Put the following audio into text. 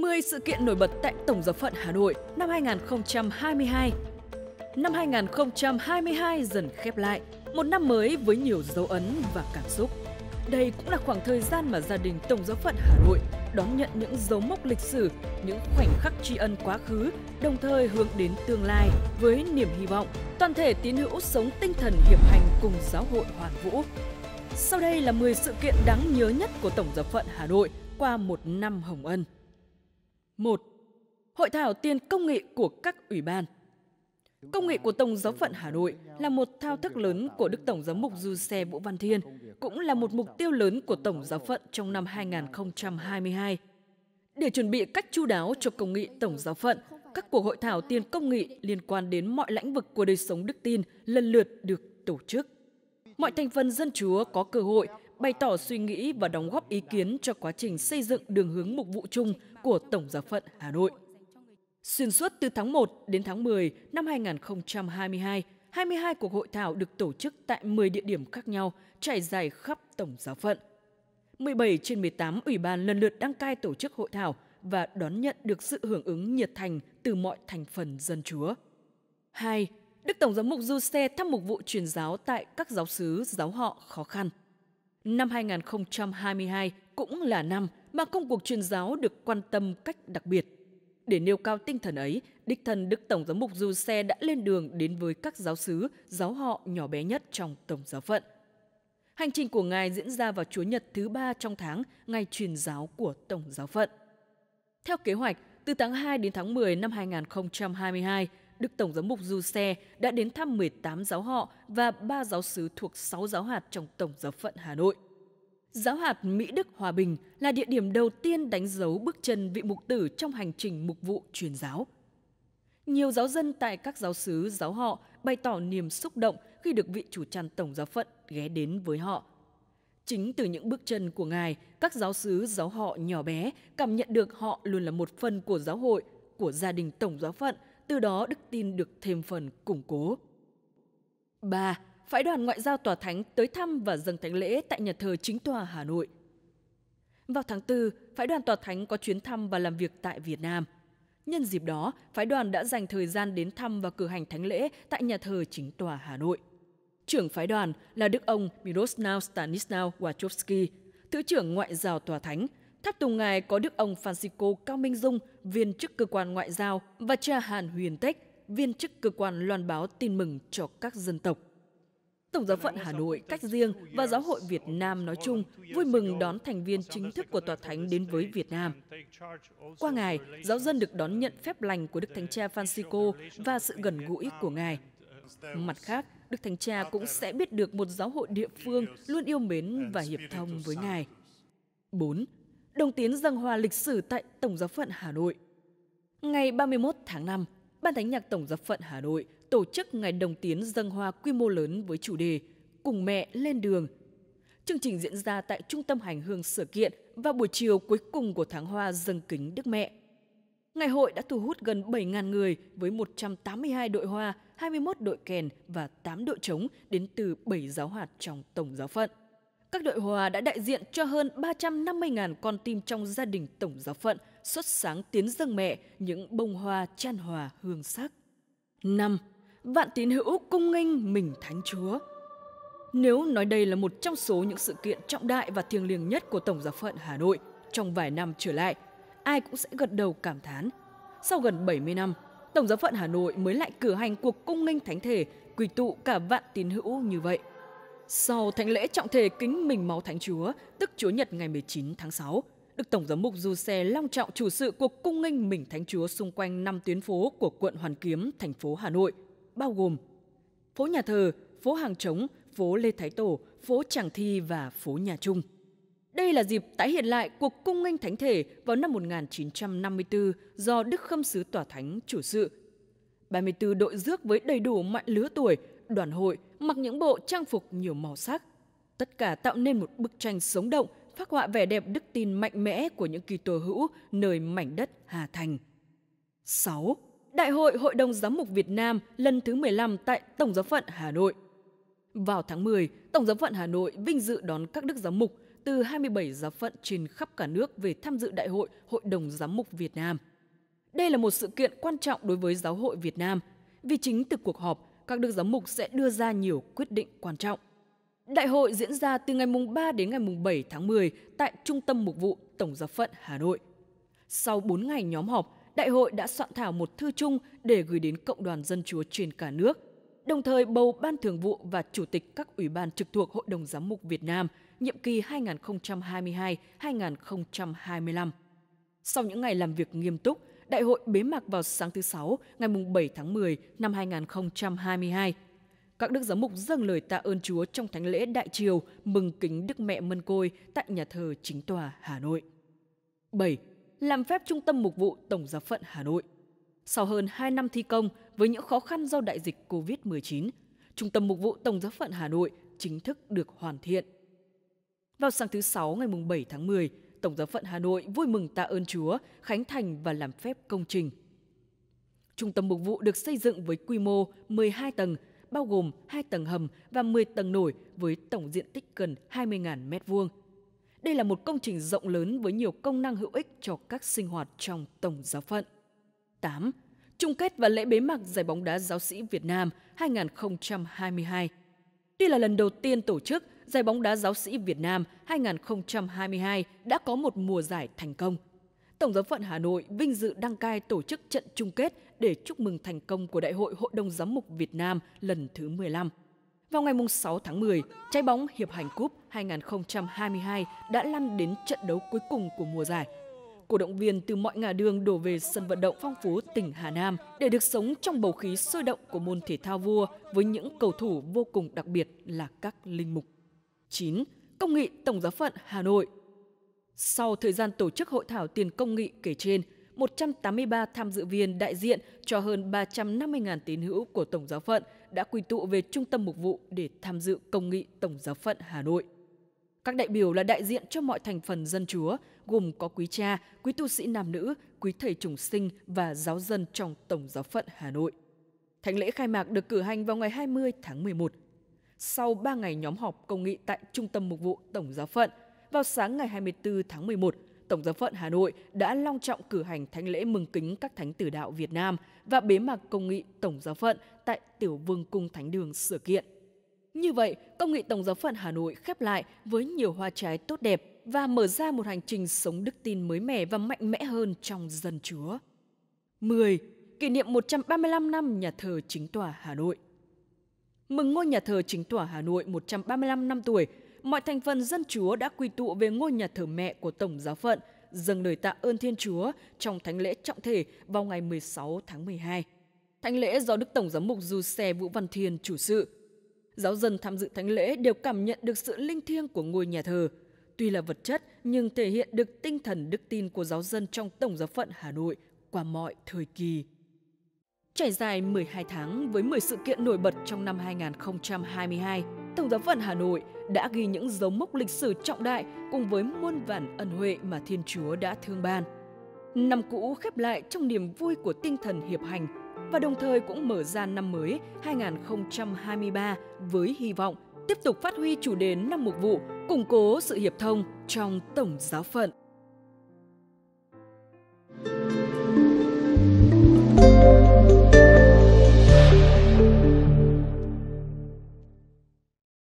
10 sự kiện nổi bật tại Tổng giáo phận Hà Nội năm 2022. Năm 2022 dần khép lại, một năm mới với nhiều dấu ấn và cảm xúc. Đây cũng là khoảng thời gian mà gia đình Tổng giáo phận Hà Nội đón nhận những dấu mốc lịch sử, những khoảnh khắc tri ân quá khứ, đồng thời hướng đến tương lai với niềm hy vọng toàn thể tín hữu sống tinh thần hiệp hành cùng giáo hội Hoàn Vũ. Sau đây là 10 sự kiện đáng nhớ nhất của Tổng giáo phận Hà Nội qua một năm hồng ân. 1. Hội thảo tiền công nghệ của các ủy ban Công nghệ của Tổng giáo phận Hà Nội là một thao thức lớn của Đức Tổng giám mục Du Xe Vũ Văn Thiên, cũng là một mục tiêu lớn của Tổng giáo phận trong năm 2022. Để chuẩn bị cách chu đáo cho công nghị Tổng giáo phận, các cuộc hội thảo tiền công nghệ liên quan đến mọi lĩnh vực của đời sống đức tin lần lượt được tổ chức. Mọi thành phần dân chúa có cơ hội bày tỏ suy nghĩ và đóng góp ý kiến cho quá trình xây dựng đường hướng mục vụ chung của Tổng giáo phận Hà Nội. Xuyên suốt từ tháng 1 đến tháng 10 năm 2022, 22 cuộc hội thảo được tổ chức tại 10 địa điểm khác nhau trải dài khắp Tổng giáo phận. 17 trên 18 ủy ban lần lượt đăng cai tổ chức hội thảo và đón nhận được sự hưởng ứng nhiệt thành từ mọi thành phần dân chúa. 2. Đức Tổng giám mục Du Xe thăm mục vụ truyền giáo tại các giáo sứ giáo họ khó khăn. Năm 2022 cũng là năm mà công cuộc truyền giáo được quan tâm cách đặc biệt. Để nêu cao tinh thần ấy, đích thân Đức Tổng giám mục Du Xe đã lên đường đến với các giáo sứ, giáo họ nhỏ bé nhất trong Tổng giáo phận. Hành trình của Ngài diễn ra vào Chúa Nhật thứ ba trong tháng, ngày truyền giáo của Tổng giáo phận. Theo kế hoạch, từ tháng 2 đến tháng 10 năm 2022, Đức Tổng giám mục Du Xe đã đến thăm 18 giáo họ và 3 giáo sứ thuộc 6 giáo hạt trong Tổng giáo phận Hà Nội. Giáo hạt Mỹ Đức Hòa Bình là địa điểm đầu tiên đánh dấu bước chân vị mục tử trong hành trình mục vụ truyền giáo. Nhiều giáo dân tại các giáo sứ, giáo họ bày tỏ niềm xúc động khi được vị chủ trăn Tổng giáo phận ghé đến với họ. Chính từ những bước chân của Ngài, các giáo sứ, giáo họ nhỏ bé cảm nhận được họ luôn là một phần của giáo hội, của gia đình Tổng giáo phận – từ đó đức tin được thêm phần củng cố. 3. Phái đoàn ngoại giao tòa thánh tới thăm và dâng thánh lễ tại nhà thờ chính tòa Hà Nội. Vào tháng 4, phái đoàn tòa thánh có chuyến thăm và làm việc tại Việt Nam. Nhân dịp đó, phái đoàn đã dành thời gian đến thăm và cử hành thánh lễ tại nhà thờ chính tòa Hà Nội. Trưởng phái đoàn là Đức ông Miroslav Stanislav Wachowski, Thứ trưởng Ngoại giao Tòa Thánh Tháp tùng ngài có Đức ông Francisco Cao Minh Dung, viên chức cơ quan ngoại giao, và cha Hàn Huyền Tích, viên chức cơ quan loan báo tin mừng cho các dân tộc. Tổng giáo phận Hà Nội cách riêng và giáo hội Việt Nam nói chung vui mừng đón thành viên chính thức của Tòa Thánh đến với Việt Nam. Qua Ngài, giáo dân được đón nhận phép lành của Đức Thánh Cha Francisco và sự gần gũi của Ngài. Mặt khác, Đức Thánh Cha cũng sẽ biết được một giáo hội địa phương luôn yêu mến và hiệp thông với Ngài. 4 đồng tiến dân hoa lịch sử tại Tổng giáo phận Hà Nội. Ngày 31 tháng 5, Ban Thánh nhạc Tổng giáo phận Hà Nội tổ chức ngày đồng tiến dân hoa quy mô lớn với chủ đề Cùng mẹ lên đường. Chương trình diễn ra tại Trung tâm Hành hương Sở Kiện vào buổi chiều cuối cùng của tháng hoa dâng kính Đức Mẹ. Ngày hội đã thu hút gần 7.000 người với 182 đội hoa, 21 đội kèn và 8 đội trống đến từ 7 giáo hạt trong Tổng giáo phận. Các đội hòa đã đại diện cho hơn 350.000 con tim trong gia đình tổng giáo phận xuất sáng tiến dâng mẹ những bông hoa chan hòa hương sắc. 5. Vạn tín hữu cung nghênh mình Thánh Chúa Nếu nói đây là một trong số những sự kiện trọng đại và thiêng liêng nhất của Tổng giáo phận Hà Nội trong vài năm trở lại, ai cũng sẽ gật đầu cảm thán. Sau gần 70 năm, Tổng giáo phận Hà Nội mới lại cử hành cuộc cung nghênh thánh thể quy tụ cả vạn tín hữu như vậy. Sau thánh lễ trọng thể kính mình máu Thánh Chúa, tức Chúa Nhật ngày 19 tháng 6, Đức Tổng giám mục Du Xe long trọng chủ sự cuộc cung nghênh mình Thánh Chúa xung quanh năm tuyến phố của quận Hoàn Kiếm, thành phố Hà Nội, bao gồm phố Nhà Thờ, phố Hàng Trống, phố Lê Thái Tổ, phố Tràng Thi và phố Nhà Trung. Đây là dịp tái hiện lại cuộc cung nghênh thánh thể vào năm 1954 do Đức Khâm Sứ Tòa Thánh chủ sự. 34 đội rước với đầy đủ mọi lứa tuổi, đoàn hội, mặc những bộ trang phục nhiều màu sắc. Tất cả tạo nên một bức tranh sống động, phát họa vẻ đẹp đức tin mạnh mẽ của những kỳ tô hữu nơi mảnh đất Hà Thành. 6. Đại hội Hội đồng Giám mục Việt Nam lần thứ 15 tại Tổng giáo phận Hà Nội. Vào tháng 10, Tổng giáo phận Hà Nội vinh dự đón các đức giám mục từ 27 giáo phận trên khắp cả nước về tham dự Đại hội Hội đồng Giám mục Việt Nam. Đây là một sự kiện quan trọng đối với giáo hội Việt Nam, vì chính từ cuộc họp các đức giám mục sẽ đưa ra nhiều quyết định quan trọng. Đại hội diễn ra từ ngày mùng 3 đến ngày mùng 7 tháng 10 tại Trung tâm Mục vụ Tổng giáo phận Hà Nội. Sau 4 ngày nhóm họp, đại hội đã soạn thảo một thư chung để gửi đến cộng đoàn dân chúa trên cả nước, đồng thời bầu ban thường vụ và chủ tịch các ủy ban trực thuộc Hội đồng Giám mục Việt Nam nhiệm kỳ 2022-2025. Sau những ngày làm việc nghiêm túc, đại hội bế mạc vào sáng thứ Sáu, ngày 7 tháng 10 năm 2022. Các đức giám mục dâng lời tạ ơn Chúa trong thánh lễ đại triều mừng kính Đức Mẹ Mân Côi tại nhà thờ Chính tòa Hà Nội. 7. Làm phép Trung tâm Mục vụ Tổng giáo phận Hà Nội. Sau hơn 2 năm thi công với những khó khăn do đại dịch COVID-19, Trung tâm Mục vụ Tổng giáo phận Hà Nội chính thức được hoàn thiện. Vào sáng thứ Sáu ngày 7 tháng 10, Tổng giáo phận Hà Nội vui mừng tạ ơn Chúa, khánh thành và làm phép công trình. Trung tâm mục vụ được xây dựng với quy mô 12 tầng, bao gồm 2 tầng hầm và 10 tầng nổi với tổng diện tích gần 20.000 m2. Đây là một công trình rộng lớn với nhiều công năng hữu ích cho các sinh hoạt trong Tổng giáo phận. 8. Chung kết và lễ bế mạc giải bóng đá giáo sĩ Việt Nam 2022 Tuy là lần đầu tiên tổ chức, giải bóng đá giáo sĩ Việt Nam 2022 đã có một mùa giải thành công. Tổng giám phận Hà Nội vinh dự đăng cai tổ chức trận chung kết để chúc mừng thành công của Đại hội Hội đồng Giám mục Việt Nam lần thứ 15. Vào ngày 6 tháng 10, trái bóng Hiệp hành Cúp 2022 đã lăn đến trận đấu cuối cùng của mùa giải. Cổ động viên từ mọi ngả đường đổ về sân vận động phong phú tỉnh Hà Nam để được sống trong bầu khí sôi động của môn thể thao vua với những cầu thủ vô cùng đặc biệt là các linh mục. 9. Công nghị Tổng giáo phận Hà Nội Sau thời gian tổ chức hội thảo tiền công nghị kể trên, 183 tham dự viên đại diện cho hơn 350.000 tín hữu của Tổng giáo phận đã quy tụ về Trung tâm Mục vụ để tham dự công nghị Tổng giáo phận Hà Nội. Các đại biểu là đại diện cho mọi thành phần dân chúa, gồm có quý cha, quý tu sĩ nam nữ, quý thầy trùng sinh và giáo dân trong Tổng giáo phận Hà Nội. Thánh lễ khai mạc được cử hành vào ngày 20 tháng 11 sau 3 ngày nhóm họp công nghị tại Trung tâm Mục vụ Tổng giáo phận. Vào sáng ngày 24 tháng 11, Tổng giáo phận Hà Nội đã long trọng cử hành thánh lễ mừng kính các thánh tử đạo Việt Nam và bế mạc công nghị Tổng giáo phận tại Tiểu Vương Cung Thánh Đường sửa kiện. Như vậy, công nghị Tổng giáo phận Hà Nội khép lại với nhiều hoa trái tốt đẹp và mở ra một hành trình sống đức tin mới mẻ và mạnh mẽ hơn trong dân Chúa. 10. Kỷ niệm 135 năm nhà thờ chính tòa Hà Nội mừng ngôi nhà thờ chính tòa Hà Nội 135 năm tuổi, mọi thành phần dân Chúa đã quy tụ về ngôi nhà thờ mẹ của Tổng giáo phận, dâng lời tạ ơn Thiên Chúa trong thánh lễ trọng thể vào ngày 16 tháng 12. Thánh lễ do Đức Tổng giám mục Du Xe Vũ Văn Thiên chủ sự. Giáo dân tham dự thánh lễ đều cảm nhận được sự linh thiêng của ngôi nhà thờ, tuy là vật chất nhưng thể hiện được tinh thần đức tin của giáo dân trong Tổng giáo phận Hà Nội qua mọi thời kỳ. Trải dài 12 tháng với 10 sự kiện nổi bật trong năm 2022, Tổng giáo phận Hà Nội đã ghi những dấu mốc lịch sử trọng đại cùng với muôn vàn ân huệ mà Thiên Chúa đã thương ban. Năm cũ khép lại trong niềm vui của tinh thần hiệp hành và đồng thời cũng mở ra năm mới 2023 với hy vọng tiếp tục phát huy chủ đề năm mục vụ, củng cố sự hiệp thông trong Tổng giáo phận.